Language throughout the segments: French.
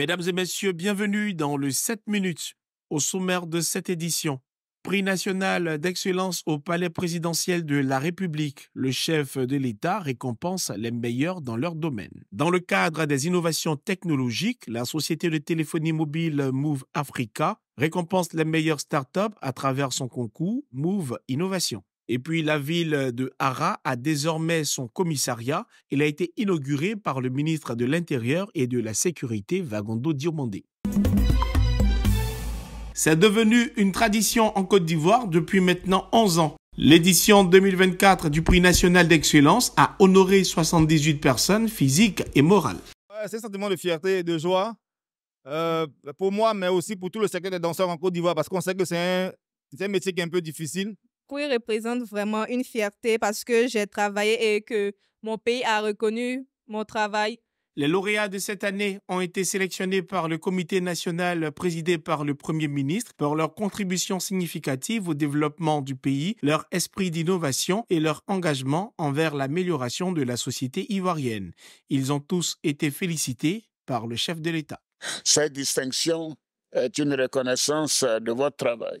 Mesdames et messieurs, bienvenue dans le 7 minutes au sommaire de cette édition. Prix national d'excellence au palais présidentiel de la République. Le chef de l'État récompense les meilleurs dans leur domaine. Dans le cadre des innovations technologiques, la société de téléphonie mobile Move Africa récompense les meilleures startups à travers son concours Move Innovation. Et puis la ville de Hara a désormais son commissariat. Il a été inauguré par le ministre de l'Intérieur et de la Sécurité, Vagondo Diomandé. C'est devenu une tradition en Côte d'Ivoire depuis maintenant 11 ans. L'édition 2024 du prix national d'excellence a honoré 78 personnes physiques et morales. C'est un sentiment de fierté et de joie euh, pour moi, mais aussi pour tout le secteur des danseurs en Côte d'Ivoire, parce qu'on sait que c'est un, un métier qui est un peu difficile représente vraiment une fierté parce que j'ai travaillé et que mon pays a reconnu mon travail. Les lauréats de cette année ont été sélectionnés par le comité national présidé par le Premier ministre pour leur contribution significative au développement du pays, leur esprit d'innovation et leur engagement envers l'amélioration de la société ivoirienne. Ils ont tous été félicités par le chef de l'État. Cette distinction est une reconnaissance de votre travail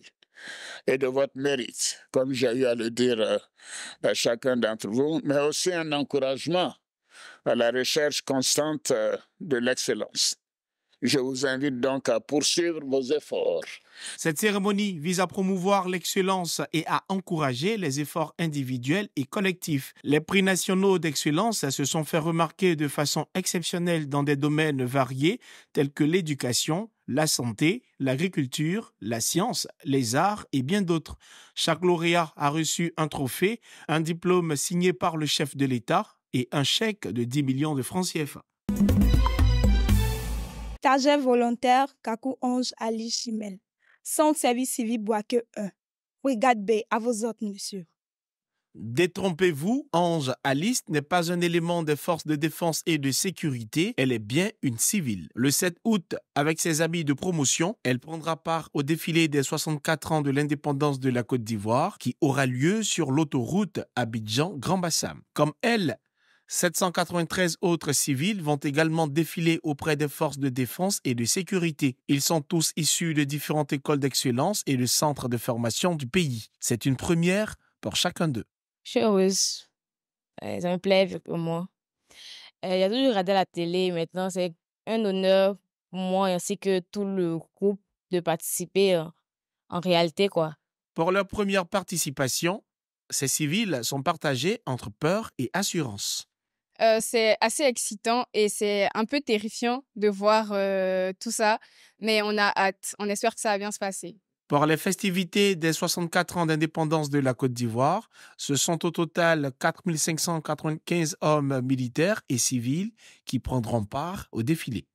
et de votre mérite, comme j'ai eu à le dire euh, à chacun d'entre vous, mais aussi un encouragement à la recherche constante euh, de l'excellence. Je vous invite donc à poursuivre vos efforts. Cette cérémonie vise à promouvoir l'excellence et à encourager les efforts individuels et collectifs. Les prix nationaux d'excellence se sont fait remarquer de façon exceptionnelle dans des domaines variés tels que l'éducation, la santé, l'agriculture, la science, les arts et bien d'autres. Chaque lauréat a reçu un trophée, un diplôme signé par le chef de l'État et un chèque de 10 millions de francs CFA. Stagiaire volontaire Kakou 11 Ali Chimel. Centre service Civil Boaké 1. Brigade B, à vos ordres, monsieur. Détrompez-vous, Ange Alice n'est pas un élément des forces de défense et de sécurité, elle est bien une civile. Le 7 août, avec ses habits de promotion, elle prendra part au défilé des 64 ans de l'indépendance de la Côte d'Ivoire qui aura lieu sur l'autoroute Abidjan-Grand Bassam. Comme elle, 793 autres civils vont également défiler auprès des forces de défense et de sécurité. Ils sont tous issus de différentes écoles d'excellence et de centres de formation du pays. C'est une première pour chacun d'eux. Je suis heureuse. ça me plaît pour moi. y eh, a toujours regardé la télé. Maintenant, c'est un honneur pour moi ainsi que tout le groupe de participer en réalité. quoi. Pour leur première participation, ces civils sont partagés entre peur et assurance. Euh, c'est assez excitant et c'est un peu terrifiant de voir euh, tout ça, mais on a hâte. On espère que ça va bien se passer. Pour les festivités des 64 ans d'indépendance de la Côte d'Ivoire, ce sont au total 4595 hommes militaires et civils qui prendront part au défilé.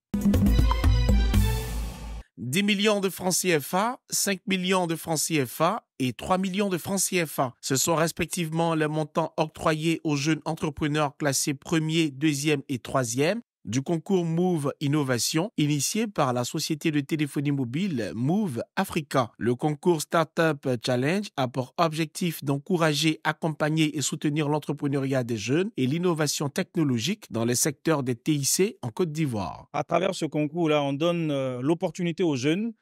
10 millions de francs CFA, 5 millions de francs CFA et 3 millions de francs CFA. Ce sont respectivement les montants octroyés aux jeunes entrepreneurs classés premier, deuxième et troisième du concours Move Innovation initié par la société de téléphonie mobile Move Africa. Le concours Startup Challenge a pour objectif d'encourager, accompagner et soutenir l'entrepreneuriat des jeunes et l'innovation technologique dans les secteurs des TIC en Côte d'Ivoire. À travers ce concours-là, on donne euh, l'opportunité aux jeunes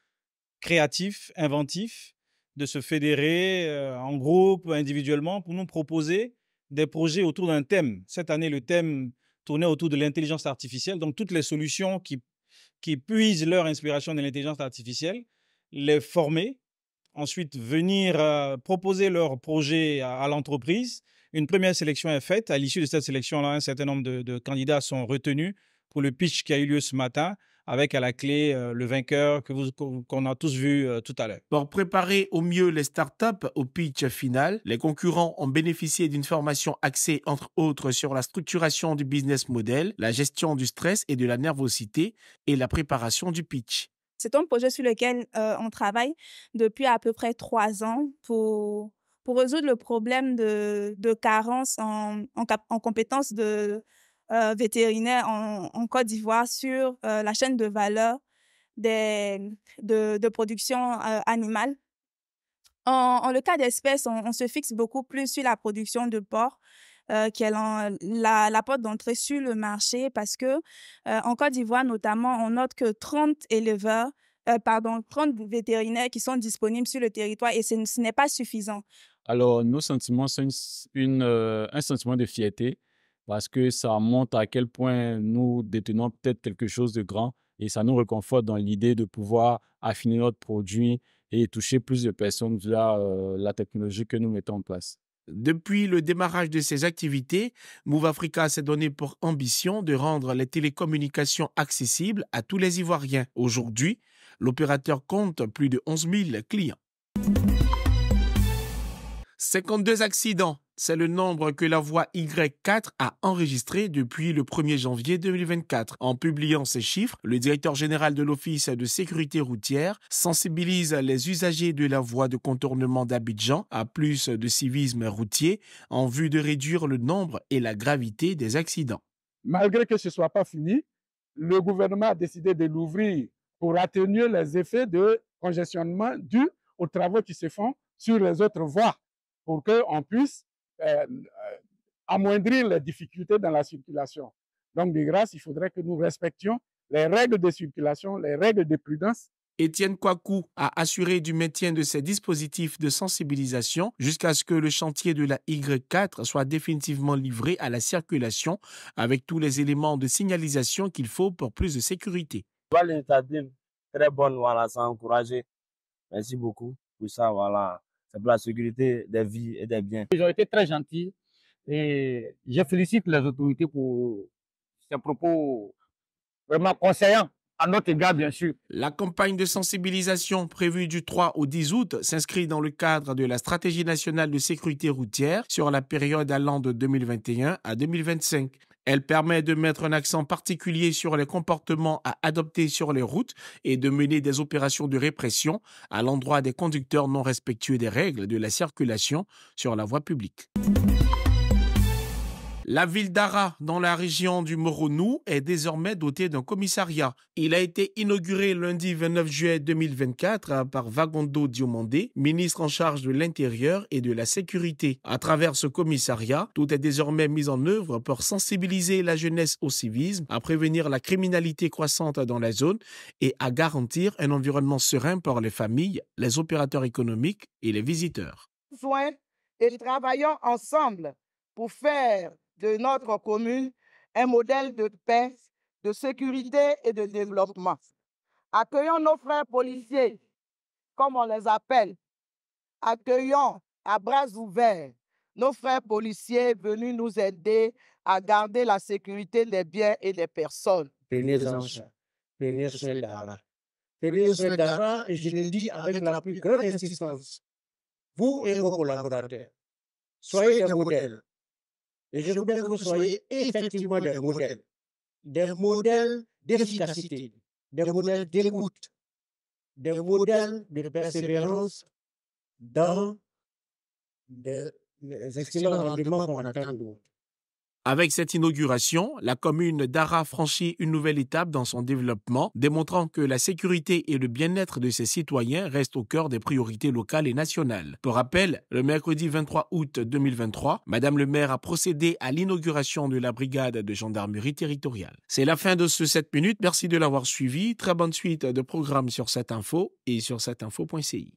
créatifs, inventifs, de se fédérer euh, en groupe, individuellement, pour nous proposer des projets autour d'un thème. Cette année, le thème tourner autour de l'intelligence artificielle. Donc, toutes les solutions qui, puisent leur inspiration de l'intelligence artificielle, les former, ensuite venir euh, proposer leur projet à, l'entreprise. Une première sélection est faite. À l'issue de cette sélection un certain nombre de candidats sont retenus pour le pitch qui a eu lieu ce matin avec à la clé euh, le vainqueur que vous, qu'on a tous vu euh, tout à l'heure. Pour préparer au mieux les startups au pitch final, les concurrents ont bénéficié d'une formation axée entre autres sur la structuration du business model, la gestion du stress et de la nervosité et la préparation du pitch. C'est un projet sur lequel euh, on travaille depuis à peu près trois ans pour, pour résoudre le problème de, de carence en, en, en compétences de, vétérinaires euh, vétérinaire en, Côte d'Ivoire sur euh, la chaîne de valeur des, de, production euh, animale. En, le cas d'espèces, on, on, se fixe beaucoup plus sur la production de porc. qui est la, porte d'entrée sur le marché parce que en Côte d'Ivoire notamment on note que 30 éleveurs pardon 30 vétérinaires qui sont disponibles sur le territoire et ce n'est pas suffisant. Alors nos sentiments sont une, un sentiment de fierté parce que ça montre à quel point nous détenons peut-être quelque chose de grand et ça nous réconforte dans l'idée de pouvoir affiner notre produit et toucher plus de personnes via euh, la technologie que nous mettons en place. Depuis le démarrage de ses activités, Move Africa s'est donné pour ambition de rendre les télécommunications accessibles à tous les Ivoiriens. Aujourd'hui, l'opérateur compte plus de 11 000 clients. 52 accidents, c'est le nombre que la voie Y4 a enregistré depuis le 1er janvier 2024. En publiant ces chiffres, le directeur général de l'Office de sécurité routière sensibilise les usagers de la voie de contournement d'Abidjan à plus de civisme routier en vue de réduire le nombre et la gravité des accidents. Malgré que ce ne soit pas fini, le gouvernement a décidé de l'ouvrir pour atténuer les effets de congestionnement dus aux travaux qui se font sur les autres voies pour qu'on puisse euh, euh, amoindrir les difficultés dans la circulation. Donc, de grâce, il faudrait que nous respections les règles de circulation, les règles de prudence Étienne Kouakou a assuré du maintien de ces dispositifs de sensibilisation jusqu'à ce que le chantier de la Y4 soit définitivement livré à la circulation avec tous les éléments de signalisation qu'il faut pour plus de sécurité. très bonne, voilà, ça a encouragé. Merci beaucoup pour ça, voilà pour la sécurité des vies et des biens. Ils ont été très gentils et je félicite les autorités pour ces propos vraiment conseillants. À notre égard, bien sûr. La campagne de sensibilisation prévue du 3 au 10 août s'inscrit dans le cadre de la stratégie nationale de sécurité routière sur la période allant de 2021 à 2025. Elle permet de mettre un accent particulier sur les comportements à adopter sur les routes et de mener des opérations de répression à l'endroit des conducteurs non respectueux des règles de la circulation sur la voie publique. La ville d'Ara, dans la région du Moronou, est désormais dotée d'un commissariat. Il a été inauguré lundi 29 juillet 2024 euh, par Vagondo Diomandé, ministre en charge de l'Intérieur et de la Sécurité. À travers ce commissariat, tout est désormais mis en œuvre pour sensibiliser la jeunesse au civisme, à prévenir la criminalité croissante dans la zone et à garantir un environnement serein pour les familles, les opérateurs économiques et les visiteurs. Et travaillons ensemble pour faire de notre commune un modèle de paix, de sécurité et de développement. Accueillons nos frères policiers, comme on les appelle. Accueillons à bras ouverts nos frères policiers venus nous aider à garder la sécurité des biens et des personnes. Prenez-en prenez et je le dis avec la plus grande insistance. Vous et vos collaborateurs, soyez des modèle, et je voudrais que vous soyez effectivement des modèles. Des modèles d'efficacité, des modèles d'écoute, des modèles de persévérance dans des, excellents rendements qu'on attend d'autres. Avec cette inauguration, la commune d'Ara franchit une nouvelle étape dans son développement, démontrant que la sécurité et le bien-être de ses citoyens restent au cœur des priorités locales et nationales. Pour rappel, le mercredi 23 août 2023, Madame le maire a procédé à l'inauguration de la brigade de gendarmerie territoriale. C'est la fin de ce 7 minutes. Merci de l'avoir suivi. Très bonne suite de programmes sur cette info et sur cette info.ci.